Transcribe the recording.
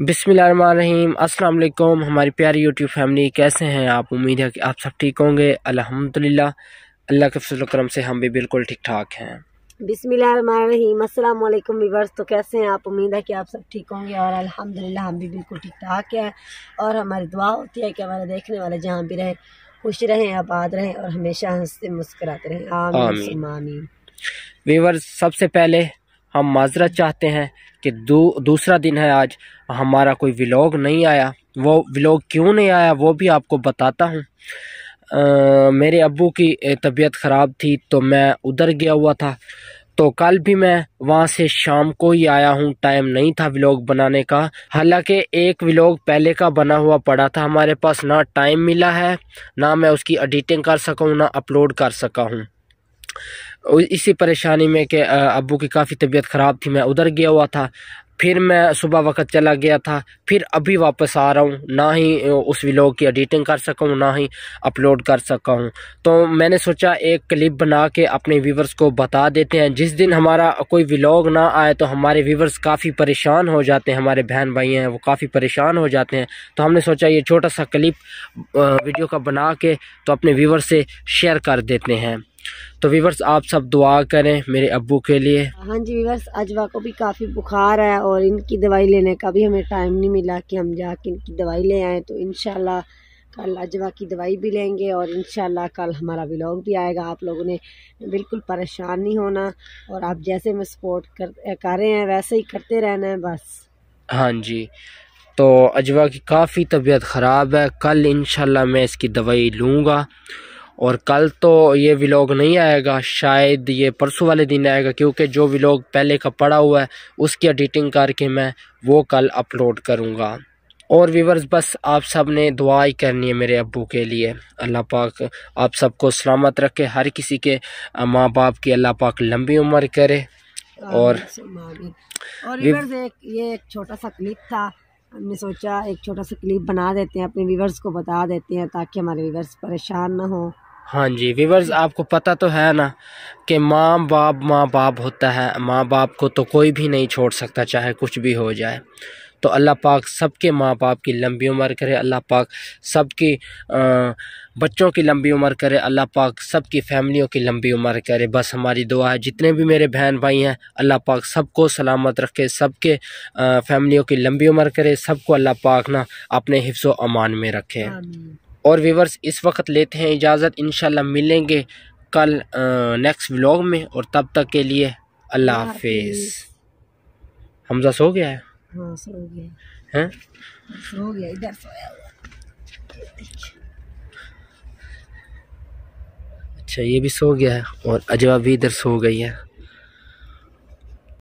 बिसमीम अस्सलाम वालेकुम हमारी प्यारी यूट्यूब फैमिली कैसे हैं आप उम्मीद है कि आप सब ठीक होंगे अल्हम्दुलिल्लाह अल्लाह के फजल करम से हम भी बिल्कुल ठीक ठाक हैं बिसमीम अस्सलाम वालेकुम तो कैसे हैं आप उम्मीद है कि आप सब ठीक होंगे और अल्हम्दुलिल्लाह हम भी बिल्कुल ठीक ठाक हैं और हमारी दुआ होती है कि हमारे देखने वाले जहाँ भी रहें खुश रहें आबाद रहें और हमेशा हंसते मुस्कराते रहें आमीन सबसे पहले हम माजरा चाहते हैं कि दू, दूसरा दिन है आज हमारा कोई व्लॉग नहीं आया वो व्लॉग क्यों नहीं आया वो भी आपको बताता हूँ मेरे अबू की तबीयत ख़राब थी तो मैं उधर गया हुआ था तो कल भी मैं वहाँ से शाम को ही आया हूँ टाइम नहीं था व्लॉग बनाने का हालांकि एक व्लॉग पहले का बना हुआ पड़ा था हमारे पास ना टाइम मिला है ना मैं उसकी एडिटिंग कर सका हूँ ना अपलोड कर सका हूँ इसी परेशानी में कि अबू की काफ़ी तबीयत ख़राब थी मैं उधर गया हुआ था फिर मैं सुबह वक्त चला गया था फिर अभी वापस आ रहा हूँ ना ही उस व्लॉग की एडिटिंग कर सका हूँ ना ही अपलोड कर सका हूँ तो मैंने सोचा एक क्लिप बना के अपने व्यूवर्स को बता देते हैं जिस दिन हमारा कोई व्लॉग ना आए तो हमारे व्यूवर्स काफ़ी परेशान हो जाते हैं हमारे बहन भाई हैं वो काफ़ी परेशान हो जाते हैं तो हमने सोचा ये छोटा सा क्लिप वीडियो का बना के तो अपने व्यूवर्स से शेयर कर देते हैं तो वीवर्स आप सब दुआ करें मेरे अबू के लिए हाँ जी वीवर्स अजवा को भी काफ़ी बुखार है और इनकी दवाई लेने का भी हमें टाइम नहीं मिला कि हम जाके इनकी दवाई ले आएँ तो इन कल अजवा की दवाई भी लेंगे और इन कल हमारा ब्लॉग भी आएगा आप लोगों ने बिल्कुल परेशान नहीं होना और आप जैसे में सपोर्ट कर कर रहे हैं वैसे ही करते रहना है बस हाँ जी तो अजवा की काफ़ी तबीयत ख़राब है कल इन मैं इसकी दवाई लूँगा और कल तो ये व्लॉग नहीं आएगा शायद ये परसों वाले दिन आएगा क्योंकि जो व्लॉग पहले का पड़ा हुआ है उसकी एडिटिंग करके मैं वो कल अपलोड करूँगा और व्यूवर्स बस आप सब ने दुआ ही करनी है मेरे अबू के लिए अल्लाह पाक आप सबको सलामत रखे हर किसी के माँ बाप की अल्लाह पाक लंबी उम्र करे और और व्यूवर्स एक ये एक छोटा सा क्लिप था हमने सोचा एक छोटा सा क्लिप बना देते हैं अपने व्यूवर्स को बता देते हैं ताकि हमारे व्यूवर्स परेशान ना हों हाँ जी वीवर्स आपको पता तो है ना कि माँ बाप माँ बाप होता है माँ बाप को तो कोई भी नहीं छोड़ सकता चाहे कुछ भी हो जाए तो अल्लाह पाक सबके के माँ बाप की लंबी उम्र करे अल्लाह पाक सबकी बच्चों की लंबी उम्र करे अल्लाह पाक सबकी फैमिलियों की लंबी उम्र करे बस हमारी दुआ है जितने भी मेरे बहन भाई हैं अल्लाह पाक सबको सलामत रखे सबके फैमिलियों की लंबी उम्र करे सबको अल्लाह पाक ना अपने हिफ्स अमान में रखे और व्यूवर्स इस वक्त लेते हैं इजाज़त इन मिलेंगे कल नेक्स्ट व्लॉग में और तब तक के लिए अल्लाह हाफिज़ हमजा सो गया है हाँ सो गया अच्छा ये भी सो गया है और अजवा भी इधर सो गई है